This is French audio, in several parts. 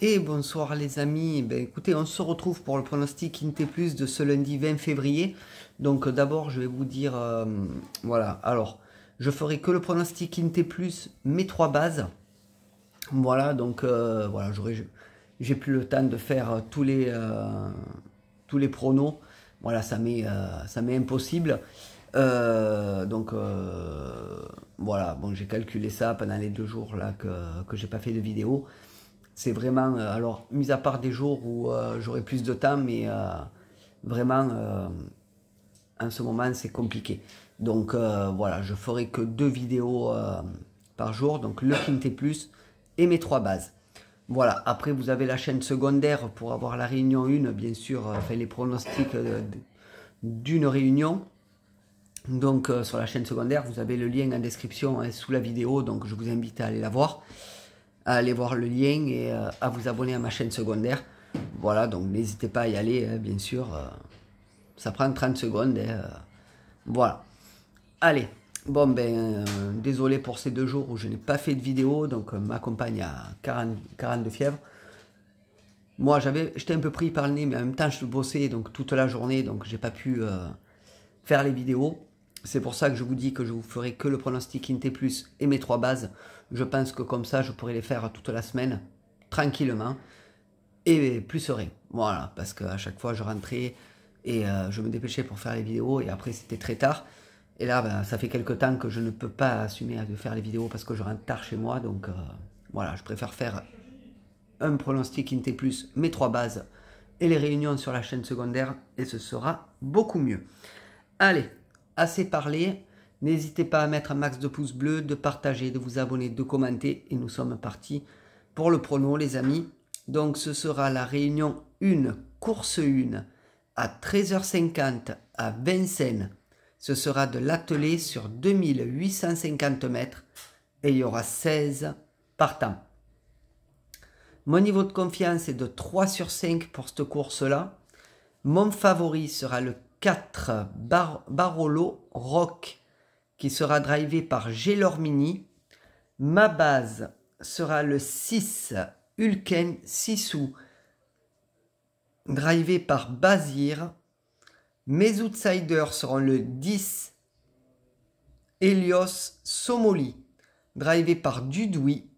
Et bonsoir les amis, eh ben, écoutez, on se retrouve pour le pronostic Inté Plus de ce lundi 20 février. Donc d'abord, je vais vous dire, euh, voilà, alors, je ferai que le pronostic Inté Plus, mes trois bases. Voilà, donc, euh, voilà, j'ai plus le temps de faire euh, tous les, tous les pronos. Voilà, ça m'est, impossible. donc, voilà, bon, j'ai calculé ça pendant les deux jours là que, que j'ai pas fait de vidéo. C'est vraiment, euh, alors, mis à part des jours où euh, j'aurai plus de temps, mais euh, vraiment, en ce moment, c'est compliqué. Donc voilà, je ferai que deux vidéos par jour, donc le Quintet Plus et mes trois bases. Voilà, après vous avez la chaîne secondaire pour avoir la réunion 1, bien sûr, enfin les pronostics d'une réunion. Donc sur la chaîne secondaire, vous avez le lien en description hein, sous la vidéo, donc je vous invite à aller la voir à aller voir le lien et euh, à vous abonner à ma chaîne secondaire. Voilà, donc n'hésitez pas à y aller, hein, bien sûr. Euh, ça prend 30 secondes. Hein, euh, voilà. Allez, bon ben, désolé pour ces deux jours où je n'ai pas fait de vidéo, donc ma compagne a 40, 40 de fièvre. Moi, j'avais, j'étais un peu pris par le nez, mais en même temps, je bossais donc toute la journée, donc j'ai pas pu faire les vidéos. C'est pour ça que je vous dis que je vous ferai que le pronostic Inté Plus et mes trois bases. Je pense que comme ça, je pourrai les faire toute la semaine, tranquillement, et plus serein. Voilà, parce qu'à chaque fois, je rentrais et euh, je me dépêchais pour faire les vidéos, et après, c'était très tard. Et là, ben, ça fait quelques temps que je ne peux pas assumer de faire les vidéos parce que je rentre tard chez moi. Donc euh, voilà, je préfère faire un pronostic Inté Plus, mes trois bases et les réunions sur la chaîne secondaire, et ce sera beaucoup mieux. Allez, assez parlé. N'hésitez pas à mettre un max de pouces bleus, de partager, de vous abonner, de commenter. Et nous sommes partis pour le prono, les amis. Donc ce sera la réunion 1, course 1, à 13h50 à Vincennes. Ce sera de l'atelier sur 2850 mètres et il y aura 16 partants. Mon niveau de confiance est de 3 sur 5 pour cette course-là. Mon favori sera le 4, Barolo Rock, qui sera drivé par Gelormini. Ma base sera le 6, Hulken Sissou, drivé par Bazir. Mes outsiders seront le 10, Helios Somoli, drivé par Dudoui.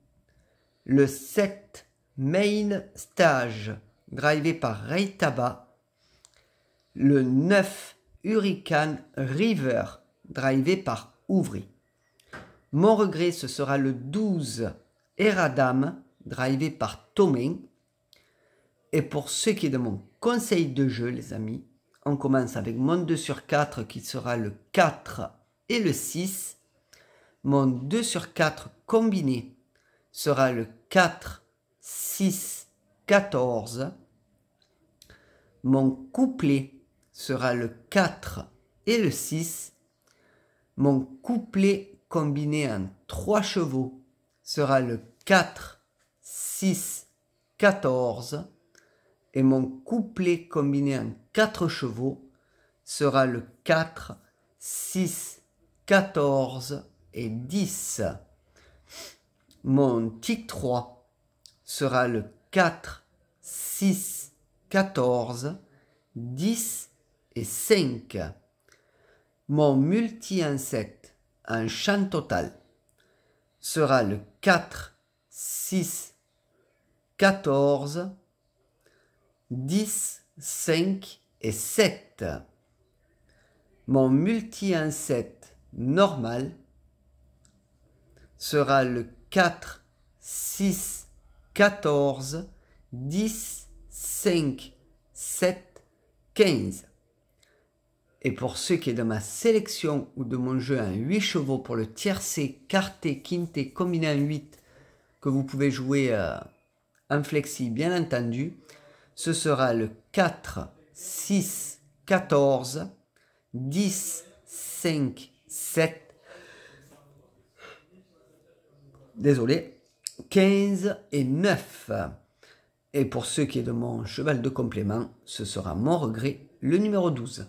Le 7, Main Stage, drivé par Reitaba le 9 Hurricane River, drivé par Ouvry. Mon regret, ce sera le 12 Eradam, drivé par Tomin. Et pour ce qui est de mon conseil de jeu, les amis, on commence avec mon 2 sur 4 qui sera le 4 et le 6. Mon 2 sur 4 combiné sera le 4, 6, 14. Mon couplet sera le 4 et le 6. Mon couplet combiné en 3 chevaux sera le 4, 6, 14. Et mon couplet combiné en 4 chevaux sera le 4, 6, 14 et 10. Mon tic 3 sera le 4, 6, 14, 10 et 5. Mon multi-insecte, un champ total, sera le 4, 6, 14, 10, 5 et 7. Mon multi-insecte normal sera le 4, 6, 14, 10, 5, 7, 15 et pour ce qui est de ma sélection ou de mon jeu à 8 chevaux pour le tiercé, quarté, quinté, combiné en 8, que vous pouvez jouer euh, en flexi bien entendu, ce sera le 4, 6, 14, 10, 5, 7, désolé, 15 et 9. Et pour ce qui est de mon cheval de complément, ce sera mon regret, le numéro 12.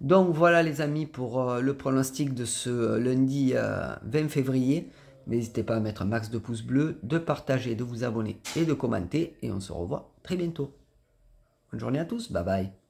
Donc voilà les amis pour euh, le pronostic de ce euh, lundi 20 euh, février. N'hésitez pas à mettre un max de pouces bleus, de partager, de vous abonner et de commenter. Et on se revoit très bientôt. Bonne journée à tous. Bye bye.